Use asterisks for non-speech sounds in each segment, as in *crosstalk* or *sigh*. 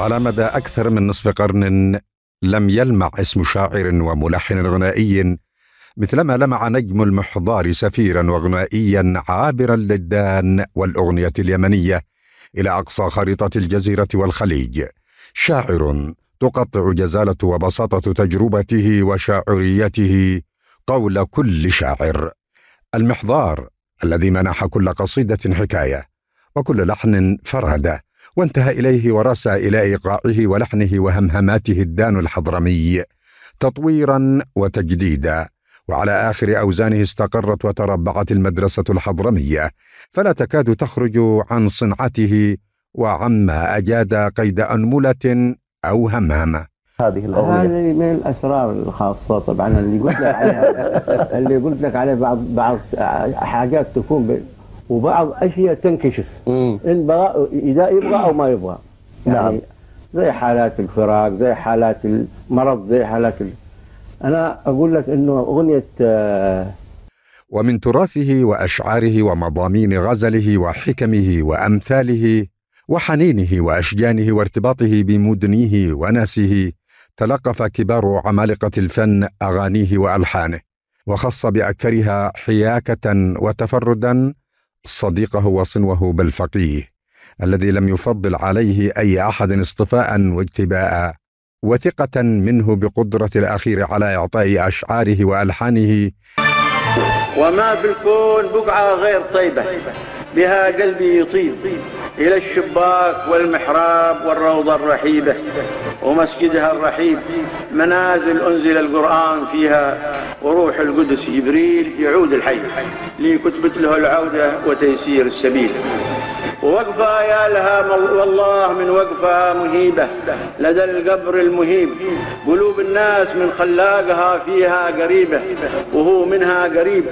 على مدى أكثر من نصف قرن لم يلمع اسم شاعر وملحن غنائي مثلما لمع نجم المحضار سفيرا وغنائيا عابرا للدان والأغنية اليمنية إلى أقصى خريطة الجزيرة والخليج شاعر تقطع جزالة وبساطة تجربته وشاعريته قول كل شاعر المحضار الذي منح كل قصيدة حكاية وكل لحن فرادة وانتهى إليه ورسى إلى إيقاعه ولحنه وهمهماته الدان الحضرمي تطويرا وتجديدا وعلى آخر أوزانه استقرت وتربعت المدرسة الحضرمية فلا تكاد تخرج عن صنعته وعما أجاد قيد أنملة أو همهمة هذه الاغنيه هذه من الاسرار الخاصه طبعا اللي قلت لك عليها *laughs* اللي قلت لك عليها بعض بعض حاجات تكون وبعض اشياء تنكشف ان بغى اذا يبغى او ما يبغى يعني نعم زي حالات الفراق زي حالات المرض زي حالات ال... انا اقول لك انه اغنيه آه، ومن تراثه واشعاره ومضامين غزله وحكمه وامثاله وحنينه واشجانه وارتباطه بمدنيه وناسه تلقف كبار عمالقه الفن اغانيه والحانه وخص باكثرها حياكه وتفردا صديقه وصنوه بل فقيه الذي لم يفضل عليه أي أحد اصطفاء واجتباء وثقة منه بقدرة الأخير على إعطاء أشعاره وألحانه وما في الكون بقعة غير طيبة بها قلبي يطيب إلى الشباك والمحراب والروضة الرحيبة ومسجدها الرحيب منازل أنزل القرآن فيها وروح القدس جبريل يعود الحي ليكتبت له العودة وتيسير السبيل ووقفة يا لها والله من وقفة مهيبة لدى القبر المهيب قلوب الناس من خلاقها فيها قريبة وهو منها قريب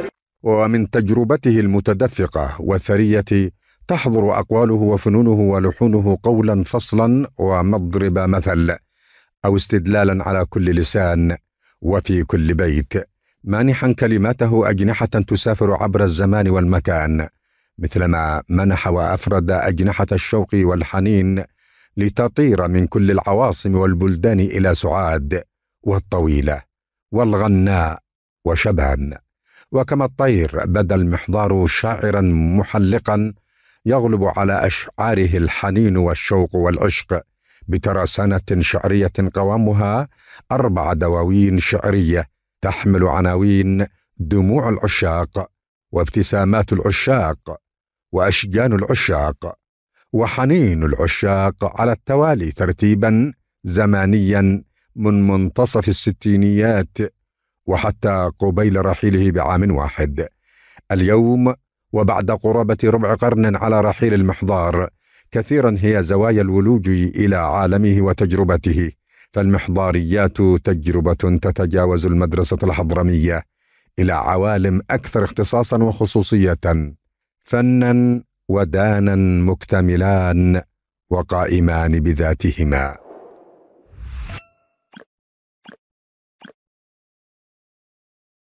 ومن تجربته المتدفقة وثرية تحضر اقواله وفنونه ولحونه قولا فصلا ومضرب مثل او استدلالا على كل لسان وفي كل بيت مانحا كلماته اجنحه تسافر عبر الزمان والمكان مثلما منح وافرد اجنحه الشوق والحنين لتطير من كل العواصم والبلدان الى سعاد والطويله والغناء وشبان وكما الطير بدا المحضار شاعرا محلقا يغلب على أشعاره الحنين والشوق والعشق بترسانة شعرية قوامها أربع دواوين شعرية تحمل عناوين دموع العشاق وابتسامات العشاق وأشجان العشاق وحنين العشاق على التوالي ترتيبا زمانيا من منتصف الستينيات وحتى قبيل رحيله بعام واحد اليوم وبعد قرابة ربع قرن على رحيل المحضار كثيرا هي زوايا الولوج إلى عالمه وتجربته فالمحضاريات تجربة تتجاوز المدرسة الحضرمية إلى عوالم أكثر اختصاصا وخصوصية فنا ودانا مكتملان وقائمان بذاتهما